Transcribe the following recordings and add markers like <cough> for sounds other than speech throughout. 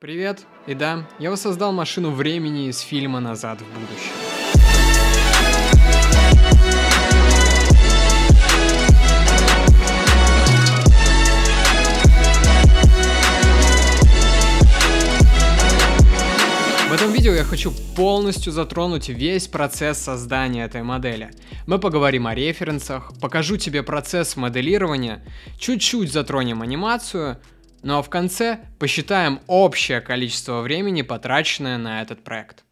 Привет! И да, я воссоздал машину времени из фильма «Назад в будущее». В этом видео я хочу полностью затронуть весь процесс создания этой модели. Мы поговорим о референсах, покажу тебе процесс моделирования, чуть-чуть затронем анимацию – ну а в конце посчитаем общее количество времени, потраченное на этот проект.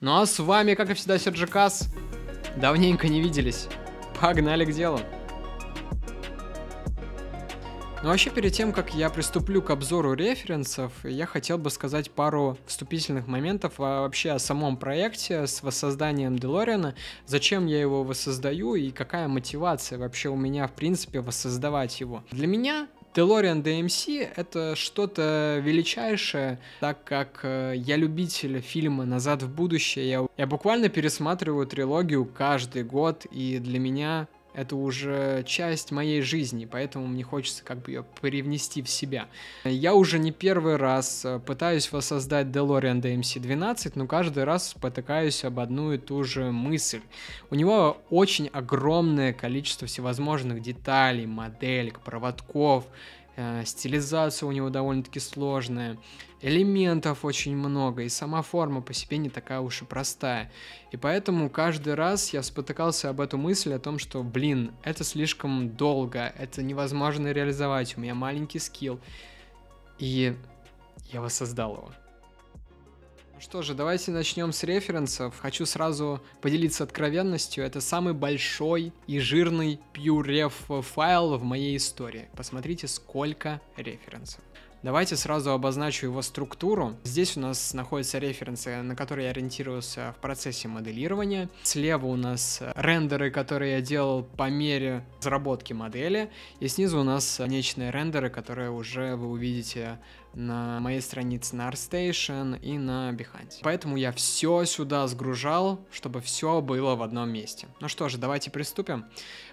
Ну а с вами, как и всегда, Серджикас. Давненько не виделись. Погнали к делу. Ну вообще, перед тем, как я приступлю к обзору референсов, я хотел бы сказать пару вступительных моментов вообще о самом проекте с воссозданием Делориана, зачем я его воссоздаю и какая мотивация вообще у меня, в принципе, воссоздавать его. Для меня Телориан DMC эм — это что-то величайшее, так как э, я любитель фильма «Назад в будущее». Я, я буквально пересматриваю трилогию каждый год, и для меня это уже часть моей жизни, поэтому мне хочется как бы ее привнести в себя. Я уже не первый раз э, пытаюсь воссоздать DeLorean DMC-12, но каждый раз потыкаюсь об одну и ту же мысль. У него очень огромное количество всевозможных деталей, моделек, проводков, Э, стилизация у него довольно-таки сложная, элементов очень много, и сама форма по себе не такая уж и простая. И поэтому каждый раз я спотыкался об эту мысль о том, что, блин, это слишком долго, это невозможно реализовать, у меня маленький скилл. И я воссоздал его что же, давайте начнем с референсов. Хочу сразу поделиться откровенностью. Это самый большой и жирный PureRef файл в моей истории. Посмотрите, сколько референсов. Давайте сразу обозначу его структуру. Здесь у нас находятся референсы, на которые я ориентировался в процессе моделирования. Слева у нас рендеры, которые я делал по мере разработки модели. И снизу у нас конечные рендеры, которые уже вы увидите на моей странице на ArtStation и на Behance. Поэтому я все сюда сгружал, чтобы все было в одном месте. Ну что же, давайте приступим.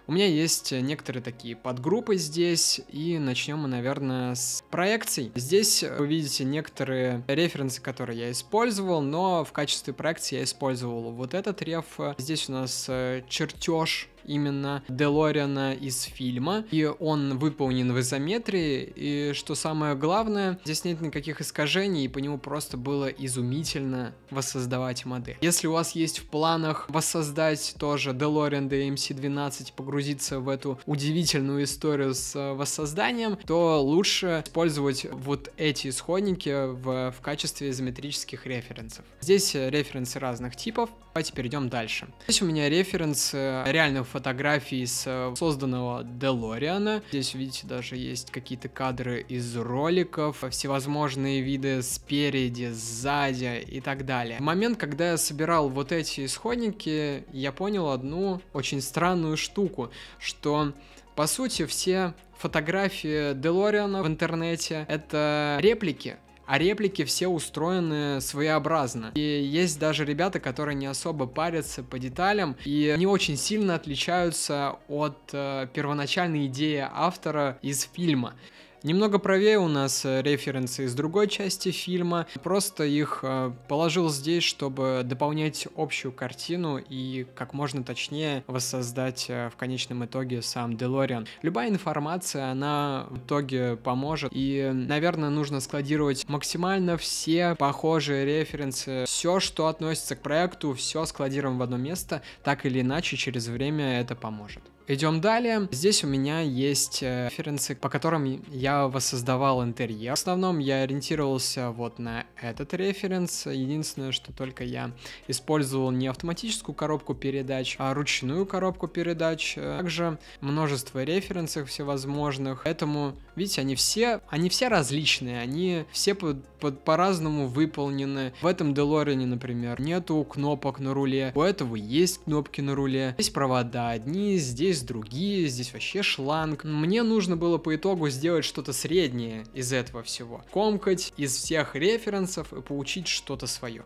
У меня есть некоторые такие подгруппы здесь, и начнем мы, наверное, с проекций. Здесь вы видите некоторые референсы, которые я использовал, но в качестве проекции я использовал вот этот реф. Здесь у нас э, чертеж именно Делориана из фильма, и он выполнен в изометрии, и что самое главное, здесь нет никаких искажений, и по нему просто было изумительно воссоздавать модель. Если у вас есть в планах воссоздать тоже Делориан DMC-12, погрузиться в эту удивительную историю с э, воссозданием, то лучше использовать вот эти исходники в, в качестве изометрических референсов. Здесь э, референсы разных типов, Давайте перейдем дальше. Здесь у меня референс э, реальной фотографии с э, созданного Делориана. Здесь, видите, даже есть какие-то кадры из роликов, всевозможные виды спереди, сзади и так далее. В момент, когда я собирал вот эти исходники, я понял одну очень странную штуку, что по сути все фотографии Делориана в интернете это реплики а реплики все устроены своеобразно. И есть даже ребята, которые не особо парятся по деталям, и они очень сильно отличаются от э, первоначальной идеи автора из фильма. Немного правее у нас э, референсы из другой части фильма, просто их э, положил здесь, чтобы дополнять общую картину и как можно точнее воссоздать э, в конечном итоге сам Делориан. Любая информация, она в итоге поможет, и, наверное, нужно складировать максимально все похожие референсы, все, что относится к проекту, все складируем в одно место, так или иначе через время это поможет. Идем далее. Здесь у меня есть э, референсы, по которым я воссоздавал интерьер. В основном я ориентировался вот на этот референс. Единственное, что только я использовал не автоматическую коробку передач, а ручную коробку передач. Э, а также множество референсов всевозможных. Поэтому, видите, они все, они все различные, они все по-разному по, по выполнены. В этом Делорене, например, нету кнопок на руле. У этого есть кнопки на руле. Здесь провода одни, здесь есть другие, здесь вообще шланг. Мне нужно было по итогу сделать что-то среднее из этого всего. Комкать из всех референсов и получить что-то свое.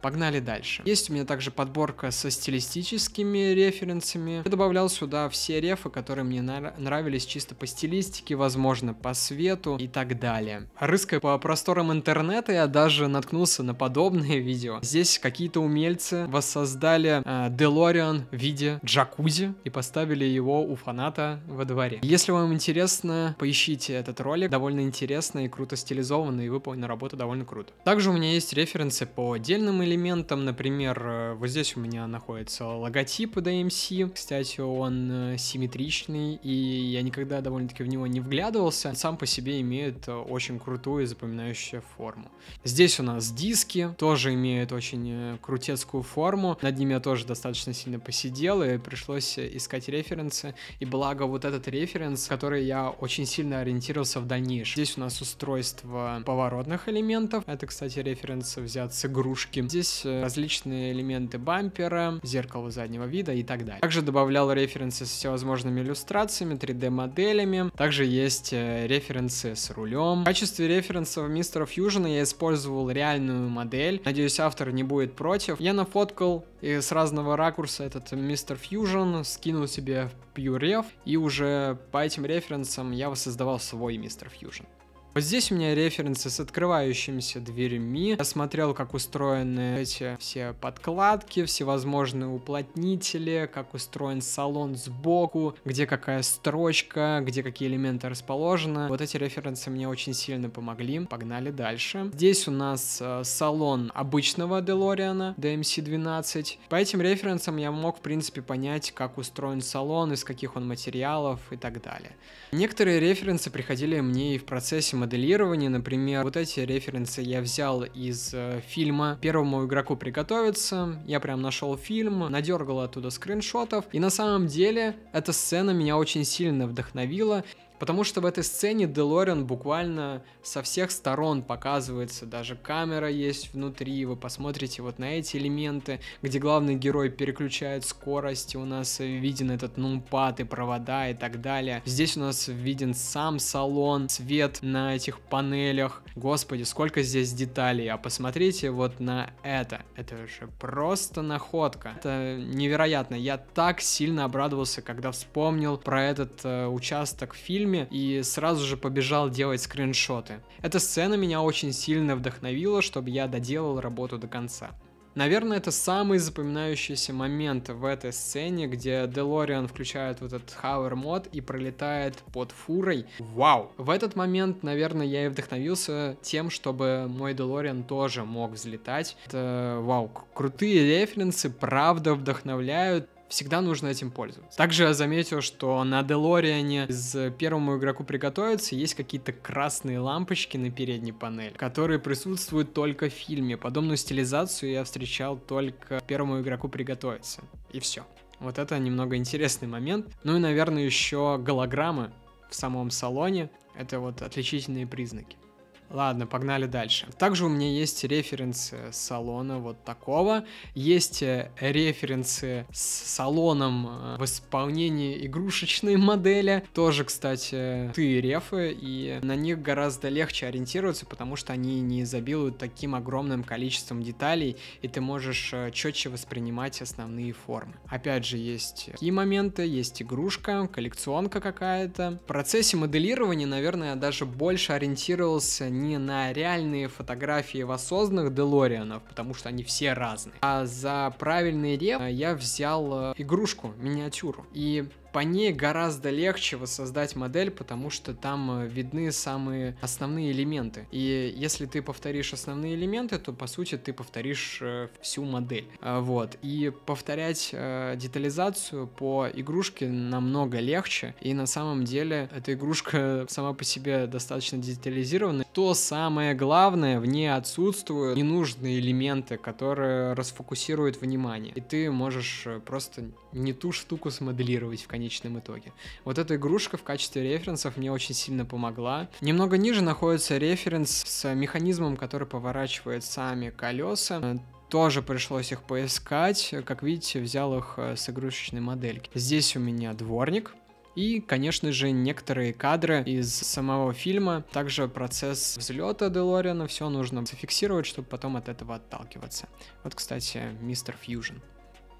Погнали дальше. Есть у меня также подборка со стилистическими референсами. Я добавлял сюда все рефы, которые мне нравились чисто по стилистике, возможно, по свету и так далее. Рыская по просторам интернета, я даже наткнулся на подобные <laughs> видео. Здесь какие-то умельцы воссоздали э, в виде джакузи и поставили его у фаната во дворе. Если вам интересно, поищите этот ролик. Довольно интересно и круто стилизованный, и выполнена работа довольно круто. Также у меня есть референсы по отдельным элементом, например, э, вот здесь у меня находится логотип DMC. Кстати, он э, симметричный, и я никогда довольно-таки в него не вглядывался. Сам по себе имеет э, очень крутую запоминающую форму. Здесь у нас диски, тоже имеют очень крутецкую форму. Над ними я тоже достаточно сильно посидел, и пришлось искать референсы. И благо вот этот референс, который я очень сильно ориентировался в дальнейшем. Здесь у нас устройство поворотных элементов. Это, кстати, референс взят с игрушки. Здесь здесь э, различные элементы бампера, зеркало заднего вида и так далее. Также добавлял референсы с всевозможными иллюстрациями, 3D-моделями. Также есть э, референсы с рулем. В качестве референсов мистера Фьюжена я использовал реальную модель. Надеюсь, автор не будет против. Я нафоткал и с разного ракурса этот мистер Фьюжен, скинул себе в PureRef, и уже по этим референсам я воссоздавал свой мистер Фьюжен. Вот здесь у меня референсы с открывающимися дверьми. Я смотрел, как устроены эти все подкладки, всевозможные уплотнители, как устроен салон сбоку, где какая строчка, где какие элементы расположены. Вот эти референсы мне очень сильно помогли. Погнали дальше. Здесь у нас э, салон обычного DeLorean DMC-12. По этим референсам я мог, в принципе, понять, как устроен салон, из каких он материалов и так далее. Некоторые референсы приходили мне и в процессе модернизации моделирования. Например, вот эти референсы я взял из э, фильма «Первому игроку приготовиться». Я прям нашел фильм, надергал оттуда скриншотов. И на самом деле эта сцена меня очень сильно вдохновила. Потому что в этой сцене Делориан буквально со всех сторон показывается, даже камера есть внутри, вы посмотрите вот на эти элементы, где главный герой переключает скорость, у нас виден этот нумпад и провода и так далее. Здесь у нас виден сам салон, свет на этих панелях. Господи, сколько здесь деталей, а посмотрите вот на это. Это же просто находка. Это невероятно. Я так сильно обрадовался, когда вспомнил про этот э, участок фильма, фильме и сразу же побежал делать скриншоты. Эта сцена меня очень сильно вдохновила, чтобы я доделал работу до конца. Наверное, это самый запоминающийся момент в этой сцене, где Делориан включает вот этот хауэр мод и пролетает под фурой. Вау! В этот момент, наверное, я и вдохновился тем, чтобы мой Делориан тоже мог взлетать. Это, вау, крутые референсы, правда вдохновляют всегда нужно этим пользоваться. Также я заметил, что на Делориане из первому игроку приготовиться есть какие-то красные лампочки на передней панели, которые присутствуют только в фильме. Подобную стилизацию я встречал только первому игроку приготовиться. И все. Вот это немного интересный момент. Ну и, наверное, еще голограммы в самом салоне. Это вот отличительные признаки. Ладно, погнали дальше. Также у меня есть референсы салона вот такого. Есть э, референсы с салоном э, в исполнении игрушечной модели. Тоже, кстати, ты рефы, и на них гораздо легче ориентироваться, потому что они не изобилуют таким огромным количеством деталей, и ты можешь э, четче воспринимать основные формы. Опять же, есть такие моменты, есть игрушка, коллекционка какая-то. В процессе моделирования, наверное, я даже больше ориентировался не на реальные фотографии воссозданных Делорианов, потому что они все разные, а за правильный реп э, я взял э, игрушку, миниатюру. И по ней гораздо легче воссоздать модель, потому что там э, видны самые основные элементы. И если ты повторишь основные элементы, то по сути ты повторишь э, всю модель. Э, вот. И повторять детализацию по игрушке намного легче. И на самом деле эта игрушка сама по себе достаточно детализирована. То самое главное, в ней отсутствуют ненужные элементы, которые расфокусируют внимание. И ты можешь просто не ту штуку смоделировать в конечном конечном итоге. Вот эта игрушка в качестве референсов мне очень сильно помогла. Немного ниже находится референс с механизмом, который поворачивает сами колеса тоже пришлось их поискать. Как видите, взял их э, с игрушечной модельки. Здесь у меня дворник. И, конечно же, некоторые кадры из самого фильма. Также процесс взлета Делориана. Все нужно зафиксировать, чтобы потом от этого отталкиваться. Вот, кстати, мистер Фьюжн.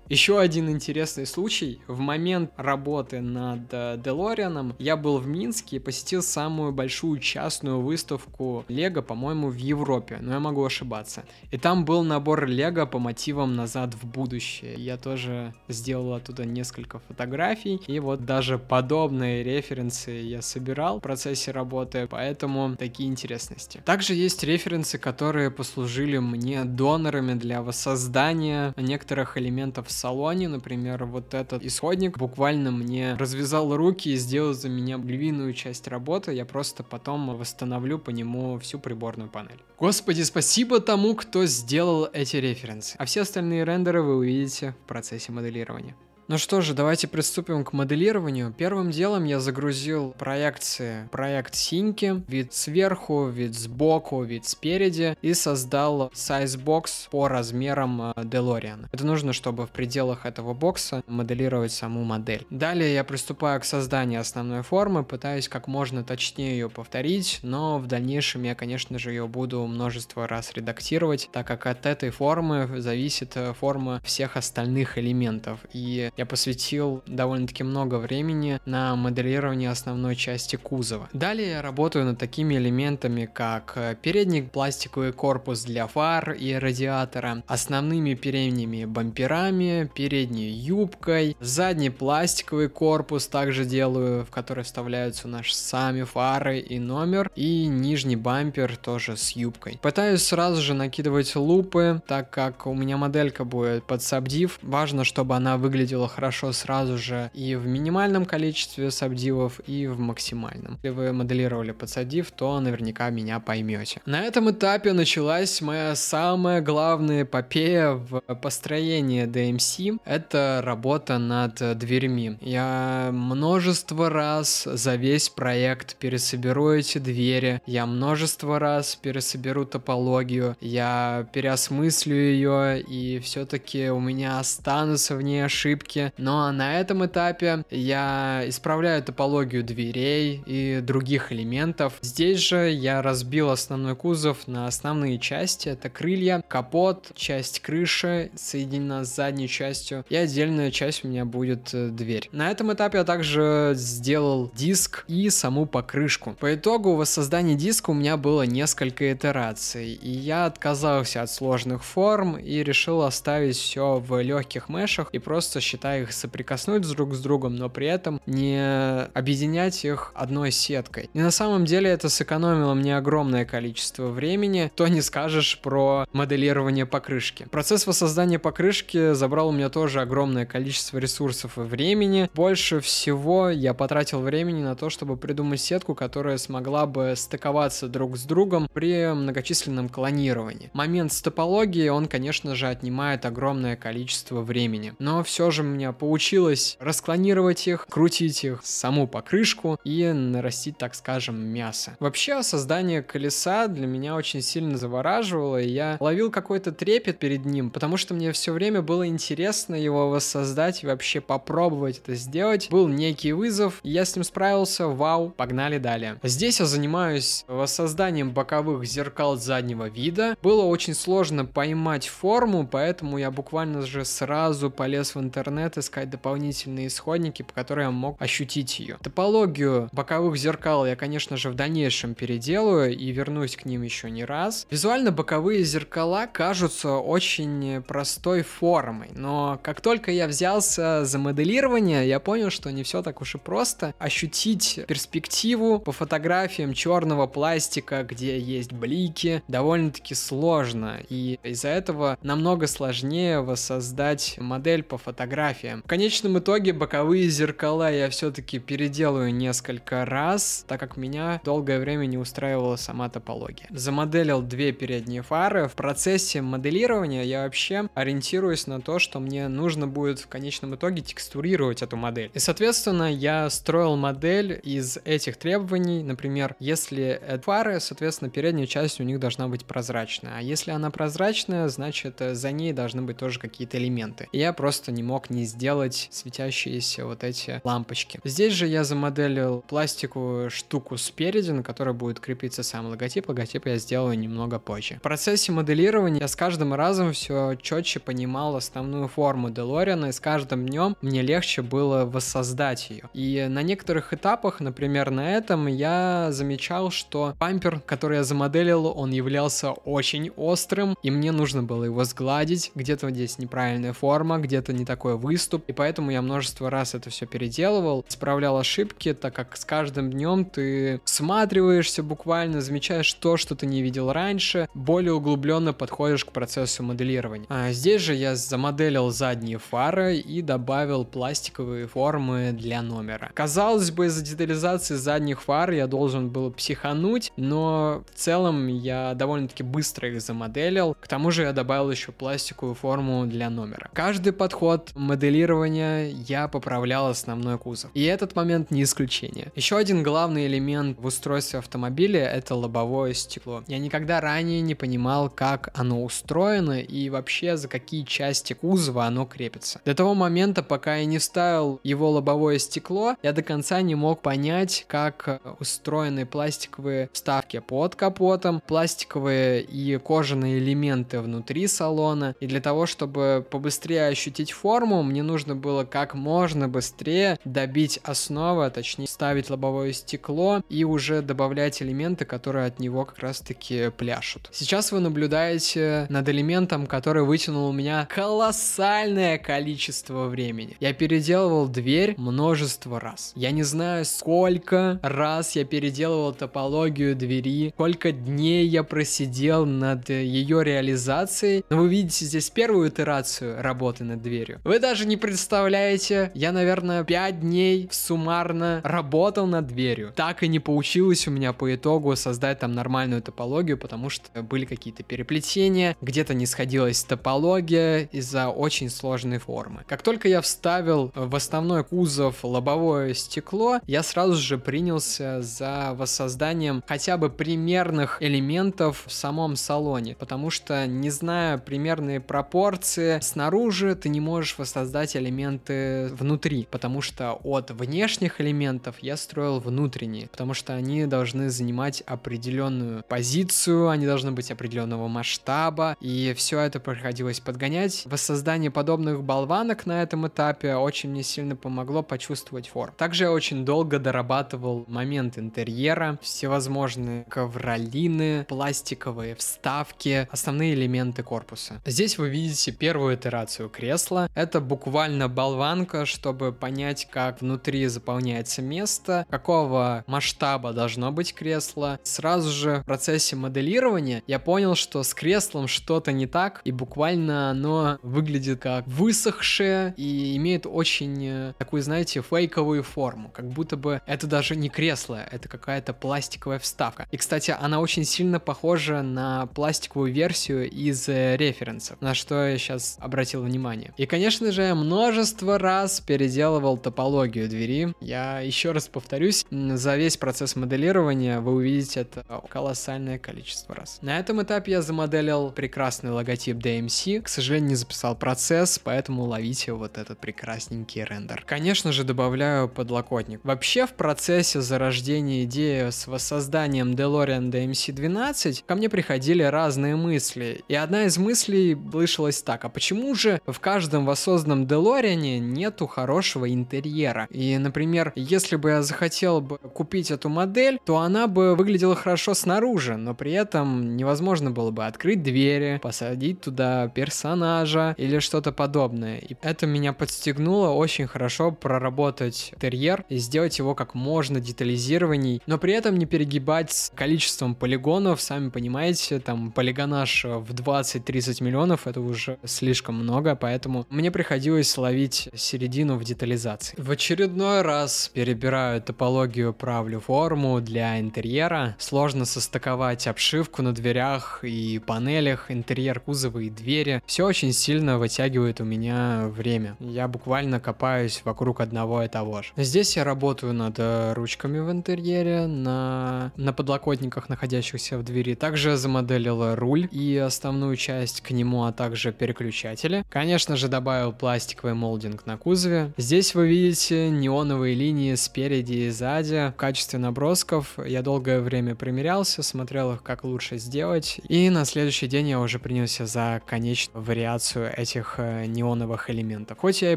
Еще один интересный случай. В момент работы над э, Делорианом я был в Минске и посетил самую большую частную выставку Лего, по-моему, в Европе, но я могу ошибаться. И там был набор Лего по мотивам «Назад в будущее». Я тоже сделал оттуда несколько фотографий, и вот даже подобные референсы я собирал в процессе работы, поэтому такие интересности. Также есть референсы, которые послужили мне донорами для воссоздания некоторых элементов салоне, например, вот этот исходник буквально мне развязал руки и сделал за меня львиную часть работы. Я просто потом восстановлю по нему всю приборную панель. Господи, спасибо тому, кто сделал эти референсы. А все остальные рендеры вы увидите в процессе моделирования. Ну что же, давайте приступим к моделированию. Первым делом я загрузил проекции. Проект синьки, вид сверху, вид сбоку, вид спереди и создал size box по размерам э, DeLorean. Это нужно, чтобы в пределах этого бокса моделировать саму модель. Далее я приступаю к созданию основной формы, пытаюсь как можно точнее ее повторить, но в дальнейшем я, конечно же, ее буду множество раз редактировать, так как от этой формы зависит э, форма всех остальных элементов. И я посвятил довольно-таки много времени на моделирование основной части кузова. Далее я работаю над такими элементами, как э, передний пластиковый корпус для фар и радиатора, основными передними бамперами, передней юбкой, задний пластиковый корпус также делаю, в который вставляются наши сами фары и номер, и нижний бампер тоже с юбкой. Пытаюсь сразу же накидывать лупы, так как у меня моделька будет под сабдив, важно, чтобы она выглядела было хорошо сразу же и в минимальном количестве сабдивов, и в максимальном. Если вы моделировали под сабдив, то наверняка меня поймете. На этом этапе началась моя самая главная эпопея в построении DMC. Это работа над дверьми. Я множество раз за весь проект пересоберу эти двери, я множество раз пересоберу топологию, я переосмыслю ее, и все-таки у меня останутся в ней ошибки, ошибки. Но на этом этапе я исправляю топологию дверей и других элементов. Здесь же я разбил основной кузов на основные части. Это крылья, капот, часть крыши соединена с задней частью и отдельная часть у меня будет э, дверь. На этом этапе я также сделал диск и саму покрышку. По итогу воссоздание диска у меня было несколько итераций, и я отказался от сложных форм и решил оставить все в легких мешах и просто считать да, их соприкоснуть друг с другом, но при этом не объединять их одной сеткой. И на самом деле это сэкономило мне огромное количество времени, то не скажешь про моделирование покрышки. Процесс воссоздания покрышки забрал у меня тоже огромное количество ресурсов и времени. Больше всего я потратил времени на то, чтобы придумать сетку, которая смогла бы стыковаться друг с другом при многочисленном клонировании. Момент с топологией, он, конечно же, отнимает огромное количество времени. Но все же у меня получилось расклонировать их, крутить их саму покрышку и нарастить, так скажем, мясо. Вообще, создание колеса для меня очень сильно завораживало, и я ловил какой-то трепет перед ним, потому что мне все время было интересно его воссоздать и вообще попробовать это сделать. Был некий вызов, и я с ним справился, вау, погнали далее. Здесь я занимаюсь воссозданием боковых зеркал заднего вида. Было очень сложно поймать форму, поэтому я буквально же сразу полез в интернет интернет, искать дополнительные исходники, по которым я мог ощутить ее. Топологию боковых зеркал я, конечно же, в дальнейшем переделаю и вернусь к ним еще не раз. Визуально боковые зеркала кажутся очень простой формой, но как только я взялся за моделирование, я понял, что не все так уж и просто. Ощутить перспективу по фотографиям черного пластика, где есть блики, довольно-таки сложно, и из-за этого намного сложнее воссоздать модель по фотографии фотографиям. В конечном итоге боковые зеркала я все-таки переделаю несколько раз, так как меня долгое время не устраивала сама топология. Замоделил две передние фары. В процессе моделирования я вообще ориентируюсь на то, что мне нужно будет в конечном итоге текстурировать эту модель. И, соответственно, я строил модель из этих требований. Например, если фары, соответственно, передняя часть у них должна быть прозрачная. А если она прозрачная, значит, за ней должны быть тоже какие-то элементы. И я просто не мог не желании сделать светящиеся вот эти лампочки. Здесь же я замоделил пластиковую штуку спереди, на которой будет крепиться сам логотип. Логотип я сделаю немного позже. В процессе моделирования я с каждым разом все четче понимал основную форму Делориана, и с каждым днем мне легче было воссоздать ее. И на некоторых этапах, например, на этом, я замечал, что пампер, который я замоделил, он являлся очень острым, и мне нужно было его сгладить. Где-то здесь неправильная форма, где-то не такой выступ, и поэтому я множество раз это все переделывал, исправлял ошибки, так как с каждым днем ты всматриваешься буквально, замечаешь то, что ты не видел раньше, более углубленно подходишь к процессу моделирования. А здесь же я замоделил задние фары и добавил пластиковые формы для номера. Казалось бы, из-за детализации задних фар я должен был психануть, но в целом я довольно-таки быстро их замоделил. К тому же я добавил еще пластиковую форму для номера. Каждый подход моделирования моделирования я поправлял основной кузов. И этот момент не исключение. Еще один главный элемент в устройстве автомобиля — это лобовое стекло. Я никогда ранее не понимал, как оно устроено и вообще за какие части кузова оно крепится. До того момента, пока я не вставил его лобовое стекло, я до конца не мог понять, как устроены пластиковые вставки под капотом, пластиковые и кожаные элементы внутри салона. И для того, чтобы побыстрее ощутить форму, мне нужно было как можно быстрее добить основу, а точнее ставить лобовое стекло и уже добавлять элементы, которые от него как раз-таки пляшут. Сейчас вы наблюдаете над элементом, который вытянул у меня колоссальное количество времени. Я переделывал дверь множество раз. Я не знаю, сколько раз я переделывал топологию двери, сколько дней я просидел над э, ее реализацией. Но вы видите здесь первую итерацию работы над дверью. Вы даже даже не представляете, я, наверное, 5 дней суммарно работал над дверью. Так и не получилось у меня по итогу создать там нормальную топологию, потому что были какие-то переплетения, где-то не сходилась топология из-за очень сложной формы. Как только я вставил в основной кузов лобовое стекло, я сразу же принялся за воссозданием хотя бы примерных элементов в самом салоне, потому что, не зная примерные пропорции, снаружи ты не можешь воссоздать создать элементы внутри, потому что от внешних элементов я строил внутренние, потому что они должны занимать определенную позицию, они должны быть определенного масштаба, и все это приходилось подгонять. Воссоздание подобных болванок на этом этапе очень мне сильно помогло почувствовать форму. Также я очень долго дорабатывал момент интерьера, всевозможные ковролины, пластиковые вставки, основные элементы корпуса. Здесь вы видите первую итерацию кресла. Это буквально болванка, чтобы понять, как внутри заполняется место, какого масштаба должно быть кресло. Сразу же в процессе моделирования я понял, что с креслом что-то не так, и буквально оно выглядит как высохшее и имеет очень э, такую, знаете, фейковую форму, как будто бы это даже не кресло, это какая-то пластиковая вставка. И, кстати, она очень сильно похожа на пластиковую версию из э, референсов, на что я сейчас обратил внимание. И, конечно же, уже множество раз переделывал топологию двери. Я еще раз повторюсь, за весь процесс моделирования вы увидите это колоссальное количество раз. На этом этапе я замоделил прекрасный логотип DMC. К сожалению, не записал процесс, поэтому ловите вот этот прекрасненький рендер. Конечно же, добавляю подлокотник. Вообще, в процессе зарождения идеи с воссозданием DeLorean DMC-12 ко мне приходили разные мысли. И одна из мыслей слышалось так, а почему же в каждом воссозданном звездном Делориане нету хорошего интерьера. И, например, если бы я захотел бы купить эту модель, то она бы выглядела хорошо снаружи, но при этом невозможно было бы открыть двери, посадить туда персонажа или что-то подобное. И это меня подстегнуло очень хорошо проработать интерьер и сделать его как можно детализированней, но при этом не перегибать с количеством полигонов, сами понимаете, там полигонаж в 20-30 миллионов, это уже слишком много, поэтому мне приходилось приходилось ловить середину в детализации. В очередной раз перебираю топологию, правлю форму для интерьера. Сложно состыковать обшивку на дверях и панелях, интерьер кузова и двери. Все очень сильно вытягивает у меня время. Я буквально копаюсь вокруг одного и того же. Здесь я работаю над э, ручками в интерьере, на, на подлокотниках, находящихся в двери. Также замоделила руль и основную часть к нему, а также переключатели. Конечно же добавил пластиковый молдинг на кузове. Здесь вы видите неоновые линии спереди и сзади. В качестве набросков я долгое время примерялся, смотрел их, как лучше сделать. И на следующий день я уже принялся за конечную вариацию этих э, неоновых элементов. Хоть я и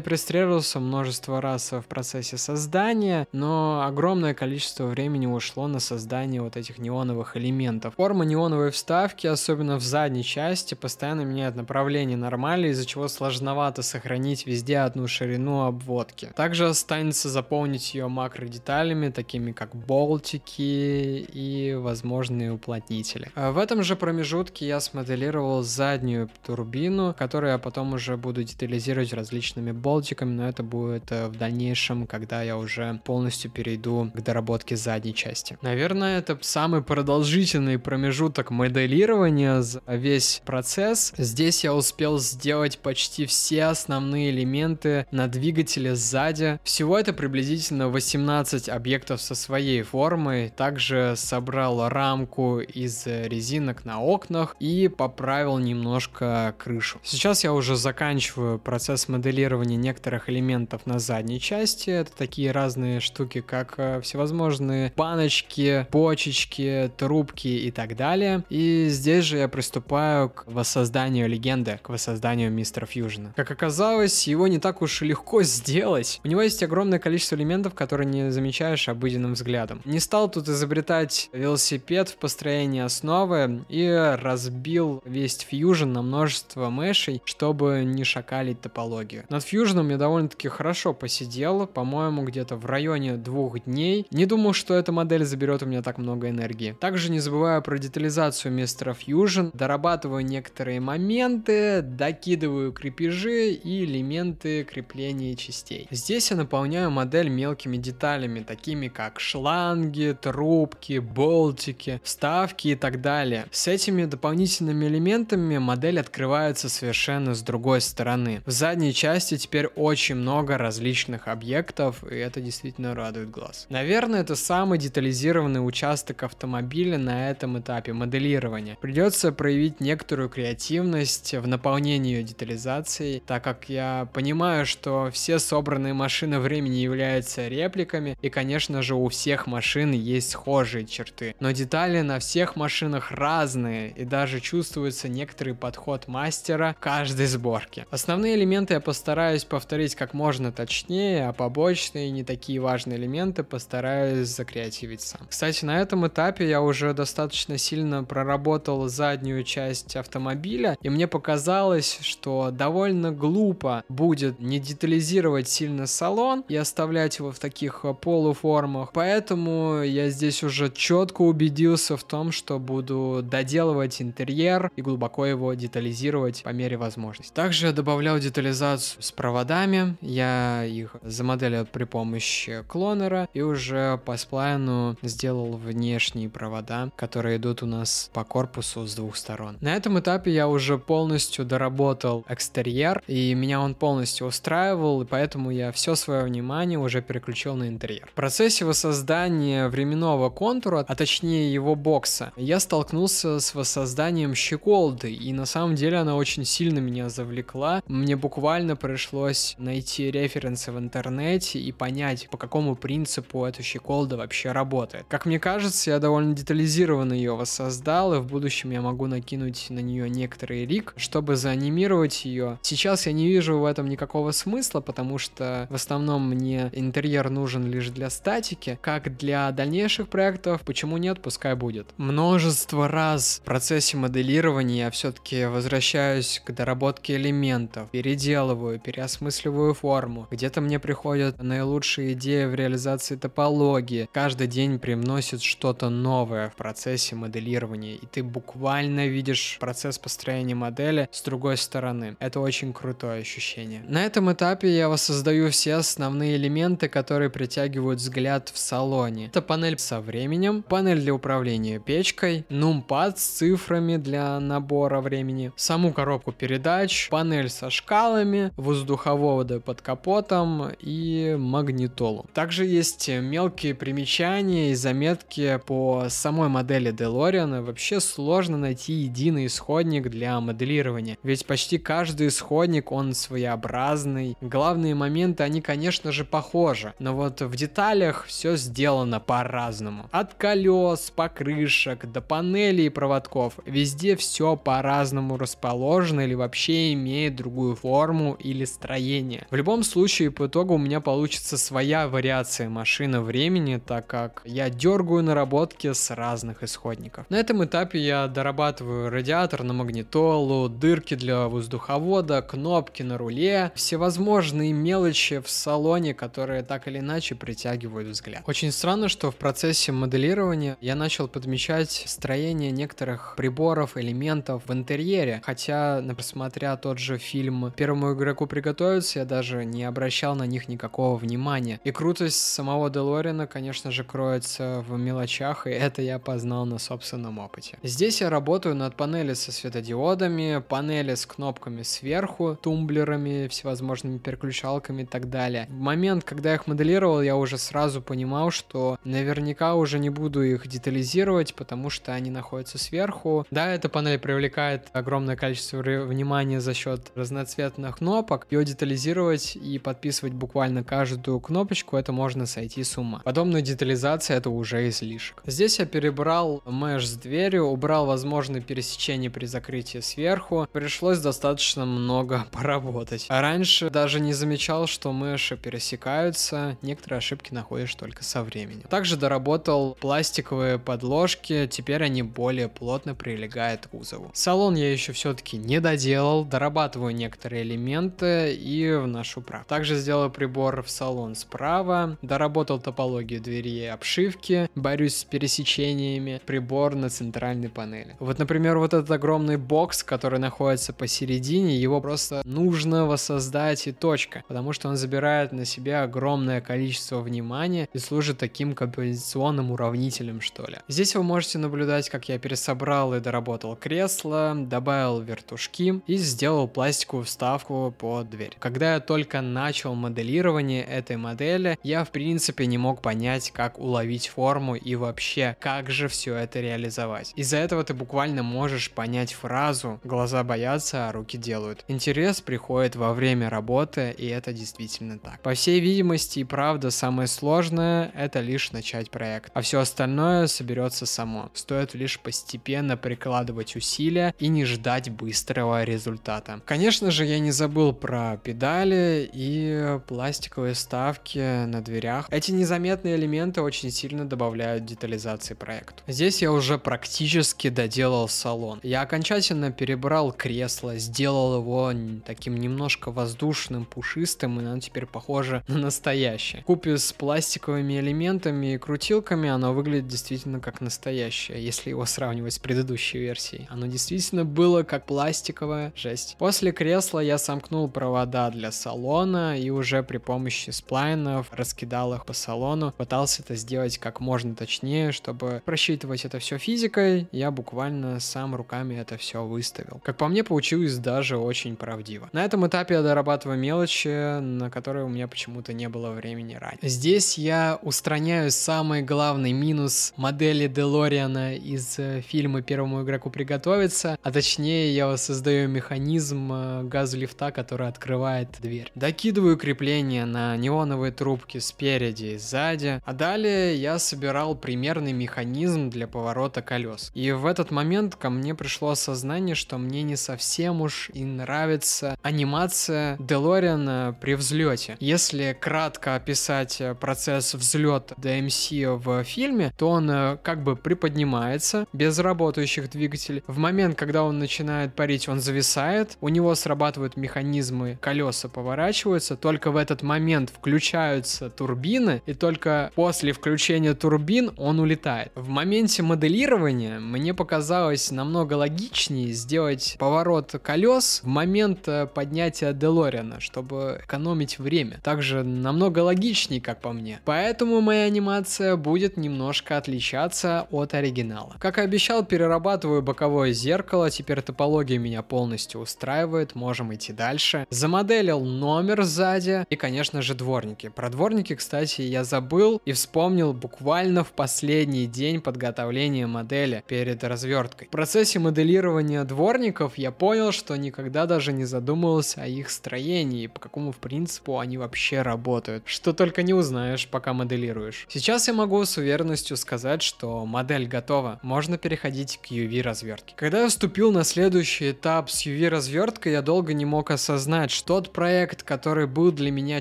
пристрелился множество раз в процессе создания, но огромное количество времени ушло на создание вот этих неоновых элементов. Форма неоновой вставки, особенно в задней части, постоянно меняет направление нормали, из-за чего сложновато сохранить сохранить везде одну ширину обводки. Также останется заполнить ее макро деталями, такими как болтики и возможные уплотнители. А в этом же промежутке я смоделировал заднюю турбину, которую я потом уже буду детализировать различными болтиками, но это будет э, в дальнейшем, когда я уже полностью перейду к доработке задней части. Наверное, это самый продолжительный промежуток моделирования за весь процесс. Здесь я успел сделать почти все основные основные элементы на двигателе сзади. Всего это приблизительно 18 объектов со своей формой. Также собрал рамку из резинок на окнах и поправил немножко крышу. Сейчас я уже заканчиваю процесс моделирования некоторых элементов на задней части. Это такие разные штуки, как э, всевозможные баночки, почечки, трубки и так далее. И здесь же я приступаю к воссозданию легенды, к воссозданию мистера Фьюжена. Как оказалось, казалось его не так уж легко сделать. У него есть огромное количество элементов, которые не замечаешь обыденным взглядом. Не стал тут изобретать велосипед в построении основы и разбил весь Fusion на множество мышей, чтобы не шакалить топологию. Над Fusion я довольно-таки хорошо посидел, по-моему, где-то в районе двух дней. Не думал, что эта модель заберет у меня так много энергии. Также не забываю про детализацию мистера Fusion, дорабатываю некоторые моменты, докидываю крепежи и элементы крепления частей. Здесь я наполняю модель мелкими деталями, такими как шланги, трубки, болтики, вставки и так далее. С этими дополнительными элементами модель открывается совершенно с другой стороны. В задней части теперь очень много различных объектов, и это действительно радует глаз. Наверное, это самый детализированный участок автомобиля на этом этапе моделирования. Придется проявить некоторую креативность в наполнении ее детализации, так как я понимаю, что все собранные машины времени являются репликами, и, конечно же, у всех машин есть схожие черты. Но детали на всех машинах разные, и даже чувствуется некоторый подход мастера каждой сборки. Основные элементы я постараюсь повторить как можно точнее, а побочные, не такие важные элементы постараюсь закреативить сам. Кстати, на этом этапе я уже достаточно сильно проработал заднюю часть автомобиля, и мне показалось, что довольно глупо типа будет не детализировать сильно салон и оставлять его в таких э, полуформах. Поэтому я здесь уже четко убедился в том, что буду доделывать интерьер и глубоко его детализировать по мере возможности. Также я добавлял детализацию с проводами. Я их замоделил при помощи клонера и уже по сплайну сделал внешние провода, которые идут у нас по корпусу с двух сторон. На этом этапе я уже полностью доработал экстерьер, и меня меня он полностью устраивал, и поэтому я все свое внимание уже переключил на интерьер. В процессе воссоздания временного контура, а точнее его бокса, я столкнулся с воссозданием щеколды, и на самом деле она очень сильно меня завлекла. Мне буквально пришлось найти референсы в интернете и понять, по какому принципу эта щеколда вообще работает. Как мне кажется, я довольно детализированно ее воссоздал, и в будущем я могу накинуть на нее некоторый рик, чтобы заанимировать ее. Сейчас я не вижу вижу в этом никакого смысла, потому что в основном мне интерьер нужен лишь для статики, как для дальнейших проектов, почему нет, пускай будет. Множество раз в процессе моделирования я все-таки возвращаюсь к доработке элементов, переделываю, переосмысливаю форму. Где-то мне приходят наилучшие идеи в реализации топологии. Каждый день привносит что-то новое в процессе моделирования, и ты буквально видишь процесс построения модели с другой стороны. Это очень крутое. еще ощущения. На этом этапе я воссоздаю все основные элементы, которые притягивают взгляд в салоне. Это панель со временем, панель для управления печкой, нумпад с цифрами для набора времени, саму коробку передач, панель со шкалами, воздуховоды под капотом и магнитолу. Также есть мелкие примечания и заметки по самой модели DeLorean. Вообще сложно найти единый исходник для моделирования, ведь почти каждый исходник он своеобразный. Главные моменты, они, конечно же, похожи, но вот в деталях все сделано по-разному. От колес, покрышек, до панелей и проводков, везде все по-разному расположено или вообще имеет другую форму или строение. В любом случае, по итогу у меня получится своя вариация машины времени, так как я дергаю наработки с разных исходников. На этом этапе я дорабатываю радиатор на магнитолу, дырки для воздуховода, кнопки на на руле, всевозможные мелочи в салоне, которые так или иначе притягивают взгляд. Очень странно, что в процессе моделирования я начал подмечать строение некоторых приборов, элементов в интерьере, хотя, например, смотря тот же фильм «Первому игроку приготовиться», я даже не обращал на них никакого внимания. И крутость самого Делорина, конечно же, кроется в мелочах, и это я познал на собственном опыте. Здесь я работаю над панели со светодиодами, панели с кнопками сверху, тумблерами, вобблерами, всевозможными переключалками и так далее. В момент, когда я их моделировал, я уже сразу понимал, что наверняка уже не буду их детализировать, потому что они находятся сверху. Да, эта панель привлекает огромное количество внимания за счет разноцветных кнопок. Ее детализировать и подписывать буквально каждую кнопочку, это можно сойти с ума. Подобная детализация это уже излишек. Здесь я перебрал меш с дверью, убрал возможные пересечения при закрытии сверху. Пришлось достаточно много <laughs> пора работать. А раньше даже не замечал, что мыши пересекаются, некоторые ошибки находишь только со временем. Также доработал пластиковые подложки, теперь они более плотно прилегают к кузову. Салон я еще все-таки не доделал, дорабатываю некоторые элементы и вношу прав. Также сделал прибор в салон справа, доработал топологию двери и обшивки, борюсь с пересечениями, прибор на центральной панели. Вот, например, вот этот огромный бокс, который находится посередине, его просто нужно нужно воссоздать и точка, потому что он забирает на себя огромное количество внимания и служит таким компенсационным уравнителем, что ли. Здесь вы можете наблюдать, как я пересобрал и доработал кресло, добавил вертушки и сделал пластиковую вставку под дверь. Когда я только начал моделирование этой модели, я в принципе не мог понять, как уловить форму и вообще, как же все это реализовать. Из-за этого ты буквально можешь понять фразу «глаза боятся, а руки делают». Интерес приходит приходит во время работы, и это действительно так. По всей видимости и правда, самое сложное — это лишь начать проект, а все остальное соберется само. Стоит лишь постепенно прикладывать усилия и не ждать быстрого результата. Конечно же, я не забыл про педали и пластиковые ставки на дверях. Эти незаметные элементы очень сильно добавляют детализации проекту. Здесь я уже практически доделал салон. Я окончательно перебрал кресло, сделал его таким таким немножко воздушным, пушистым, и оно теперь похоже на настоящее. Купе с пластиковыми элементами и крутилками оно выглядит действительно как настоящее, если его сравнивать с предыдущей версией. Оно действительно было как пластиковая жесть. После кресла я сомкнул провода для салона и уже при помощи сплайнов раскидал их по салону, пытался это сделать как можно точнее, чтобы просчитывать это все физикой, я буквально сам руками это все выставил. Как по мне, получилось даже очень правдиво. На на этом этапе я дорабатываю мелочи, на которые у меня почему-то не было времени ранее. Здесь я устраняю самый главный минус модели Делориана из э, фильма «Первому игроку приготовиться», а точнее я создаю механизм э, газу лифта, который открывает дверь. Докидываю крепление на неоновые трубки спереди и сзади, а далее я собирал примерный механизм для поворота колес. И в этот момент ко мне пришло осознание, что мне не совсем уж и нравится, а анимация Делориана при взлете. Если кратко описать э, процесс взлета DMC эм в фильме, то он э, как бы приподнимается без работающих двигателей. В момент, когда он начинает парить, он зависает, у него срабатывают механизмы, колеса поворачиваются, только в этот момент включаются турбины, и только после включения турбин он улетает. В моменте моделирования мне показалось намного логичнее сделать поворот колес в момент падения э, поднятия Делориана, чтобы экономить время. Также намного логичнее, как по мне. Поэтому моя анимация будет немножко отличаться от оригинала. Как и обещал, перерабатываю боковое зеркало, теперь топология меня полностью устраивает, можем идти дальше. Замоделил номер сзади и, конечно же, дворники. Про дворники, кстати, я забыл и вспомнил буквально в последний день подготовления модели перед разверткой. В процессе моделирования дворников я понял, что никогда даже не задумывался задумывался о их строении и по какому принципу они вообще работают, что только не узнаешь, пока моделируешь. Сейчас я могу с уверенностью сказать, что модель готова, можно переходить к UV развертке. Когда я вступил на следующий этап с UV разверткой, я долго не мог осознать, что тот проект, который был для меня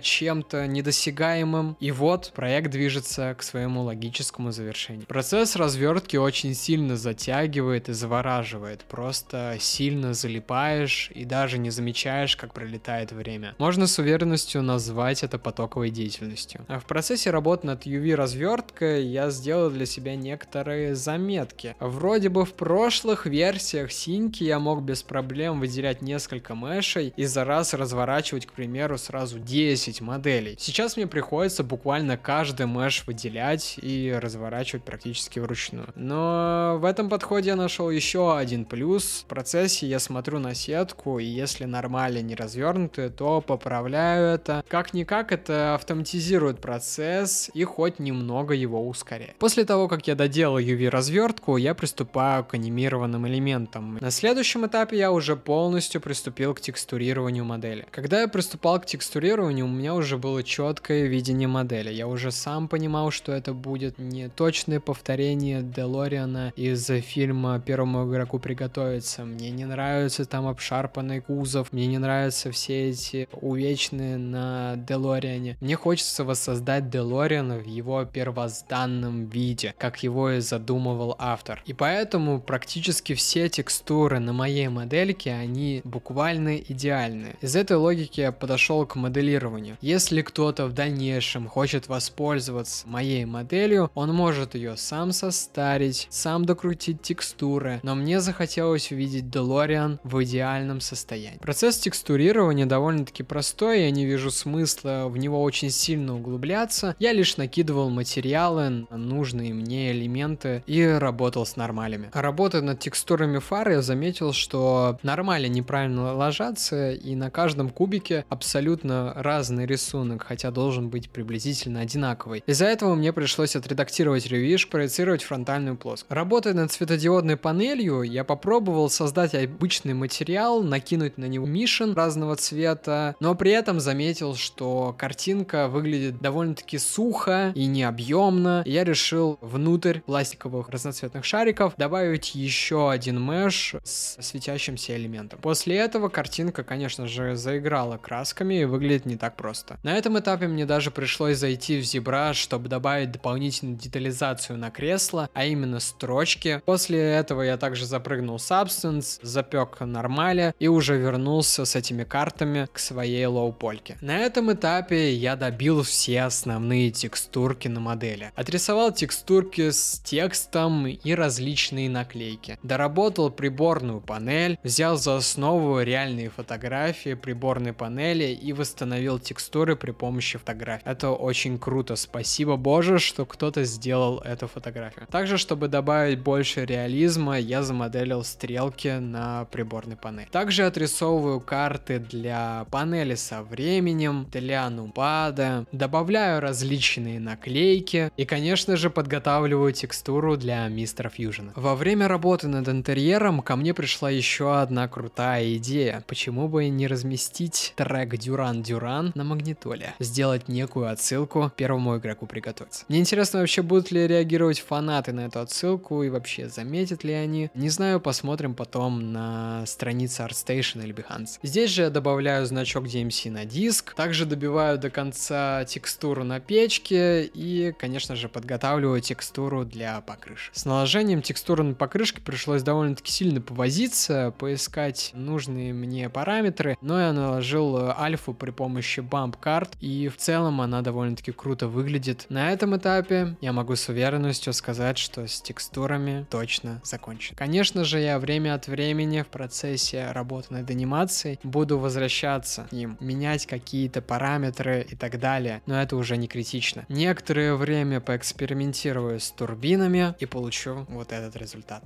чем-то недосягаемым, и вот проект движется к своему логическому завершению. Процесс развертки очень сильно затягивает и завораживает, просто сильно залипаешь и даже не замечаешь замечаешь, как пролетает время. Можно с уверенностью назвать это потоковой деятельностью. А в процессе работы над UV-разверткой я сделал для себя некоторые заметки. Вроде бы в прошлых версиях синьки я мог без проблем выделять несколько мешей и за раз разворачивать, к примеру, сразу 10 моделей. Сейчас мне приходится буквально каждый меш выделять и разворачивать практически вручную. Но в этом подходе я нашел еще один плюс. В процессе я смотрю на сетку, и если нормально ломали, не развернутые, то поправляю это. Как-никак это автоматизирует процесс и хоть немного его ускоряет. После того, как я доделал UV-развертку, я приступаю к анимированным элементам. На следующем этапе я уже полностью приступил к текстурированию модели. Когда я приступал к текстурированию, у меня уже было четкое видение модели. Я уже сам понимал, что это будет не точное повторение Делориана из фильма «Первому игроку приготовиться». Мне не нравится там обшарпанный кузов, мне не нравятся все эти увечные на Делориане. Мне хочется воссоздать Делориана в его первозданном виде, как его и задумывал автор. И поэтому практически все текстуры на моей модельке, они буквально идеальны. Из этой логики я подошел к моделированию. Если кто-то в дальнейшем хочет воспользоваться моей моделью, он может ее сам состарить, сам докрутить текстуры, но мне захотелось увидеть Делориан в идеальном состоянии. Процесс текстурирование довольно-таки простое, я не вижу смысла в него очень сильно углубляться. Я лишь накидывал материалы, нужные мне элементы и работал с нормалями. Работая над текстурами фар, я заметил, что нормали неправильно ложатся, и на каждом кубике абсолютно разный рисунок, хотя должен быть приблизительно одинаковый. Из-за этого мне пришлось отредактировать ревиш, проецировать фронтальную плоскость. Работая над светодиодной панелью, я попробовал создать обычный материал, накинуть на него миш Edition разного цвета, но при этом заметил, что картинка выглядит довольно-таки сухо и необъемно. И я решил внутрь пластиковых разноцветных шариков добавить еще один меш с светящимся элементом. После этого картинка, конечно же, заиграла красками и выглядит не так просто. На этом этапе мне даже пришлось зайти в ZBrush, чтобы добавить дополнительную детализацию на кресло, а именно строчки. После этого я также запрыгнул Substance, запек нормали и уже вернулся вернуться с этими картами к своей лоу-польке. На этом этапе я добил все основные текстурки на модели. Отрисовал текстурки с текстом и различные наклейки. Доработал приборную панель, взял за основу реальные фотографии приборной панели и восстановил текстуры при помощи фотографий. Это очень круто, спасибо боже, что кто-то сделал эту фотографию. Также, чтобы добавить больше реализма, я замоделил стрелки на приборной панели. Также отрисовываю карты для панели со временем, для нупада, добавляю различные наклейки и, конечно же, подготавливаю текстуру для Мистера Фьюжена. Во время работы над интерьером ко мне пришла еще одна крутая идея. Почему бы не разместить трек Дюран Дюран на магнитоле? Сделать некую отсылку первому игроку приготовиться. Мне интересно вообще, будут ли реагировать фанаты на эту отсылку и вообще заметят ли они. Не знаю, посмотрим потом на странице ArtStation или Behance. Settings. Здесь же я добавляю значок DMC на диск, также добиваю до конца текстуру на печке и, конечно же, подготавливаю текстуру для покрышек. С наложением текстуры на покрышке пришлось довольно-таки сильно повозиться, поискать нужные мне параметры, но я наложил э, альфу при помощи bump карт и в целом она довольно-таки круто выглядит. На этом этапе я могу с уверенностью сказать, что с текстурами точно закончен. Конечно же, я время от времени в процессе работы над анимацией операций, буду возвращаться к ним, менять какие-то параметры и так далее, но это уже не критично. Некоторое время поэкспериментирую с турбинами и получу вот этот результат. Результат.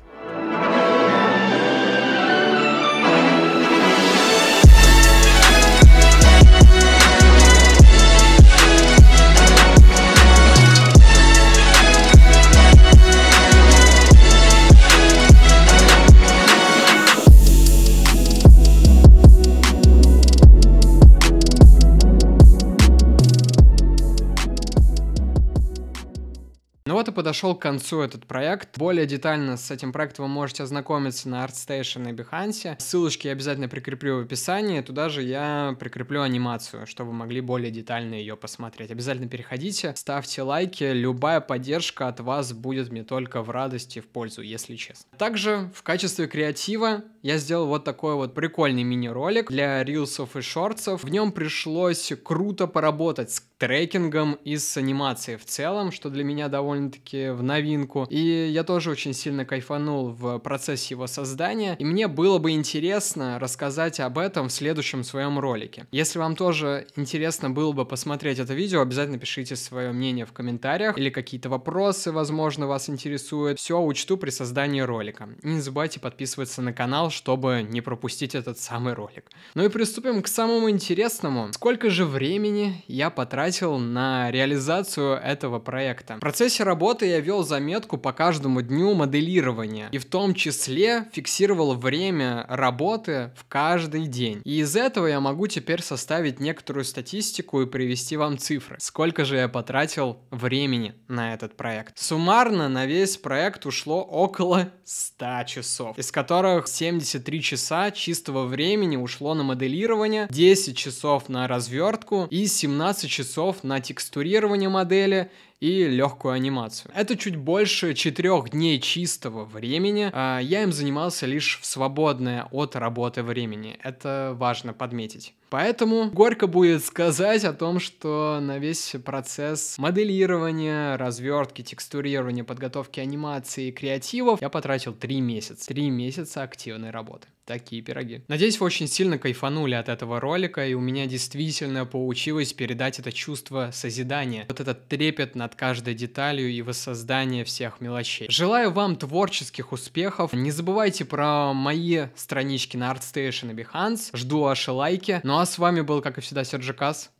Вот и подошел к концу этот проект. Более детально с этим проектом вы можете ознакомиться на ArtStation и Behance. Ссылочки я обязательно прикреплю в описании. Туда же я прикреплю анимацию, чтобы вы могли более детально ее посмотреть. Обязательно переходите, ставьте лайки. Любая поддержка от вас будет мне только в радости, в пользу, если честно. Также в качестве креатива я сделал вот такой вот прикольный мини-ролик для рилсов и шорцев. В нем пришлось круто поработать с трекингом и с анимацией в целом, что для меня довольно-таки в новинку. И я тоже очень сильно кайфанул в процессе его создания. И мне было бы интересно рассказать об этом в следующем своем ролике. Если вам тоже интересно было бы посмотреть это видео, обязательно пишите свое мнение в комментариях или какие-то вопросы, возможно, вас интересуют. Все учту при создании ролика. И не забывайте подписываться на канал, чтобы не пропустить этот самый ролик. Ну и приступим к самому интересному. Сколько же времени я потратил на реализацию этого проекта? В процессе работы я вел заметку по каждому дню моделирования, и в том числе фиксировал время работы в каждый день. И из этого я могу теперь составить некоторую статистику и привести вам цифры. Сколько же я потратил времени на этот проект? Суммарно на весь проект ушло около 100 часов, из которых 70 73 часа чистого времени ушло на моделирование, 10 часов на развертку и 17 часов на текстурирование модели и легкую анимацию. Это чуть больше четырех дней чистого времени. А я им занимался лишь в свободное от работы времени. Это важно подметить. Поэтому горько будет сказать о том, что на весь процесс моделирования, развертки, текстурирования, подготовки анимации и креативов я потратил три месяца. три месяца активной работы такие пироги. Надеюсь, вы очень сильно кайфанули от этого ролика, и у меня действительно получилось передать это чувство созидания, вот этот трепет над каждой деталью и воссоздание всех мелочей. Желаю вам творческих успехов, не забывайте про мои странички на ArtStation и Behance, жду ваши лайки, ну а с вами был, как и всегда, Серджи Касс,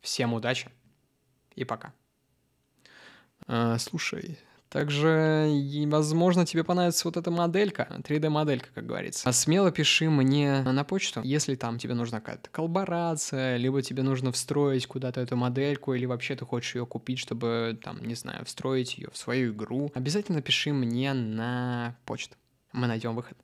всем удачи и пока. А, слушай, также, возможно, тебе понравится вот эта моделька, 3D-моделька, как говорится. А смело пиши мне на почту, если там тебе нужна какая-то коллаборация, либо тебе нужно встроить куда-то эту модельку, или вообще ты хочешь ее купить, чтобы, там, не знаю, встроить ее в свою игру. Обязательно пиши мне на почту. Мы найдем выход.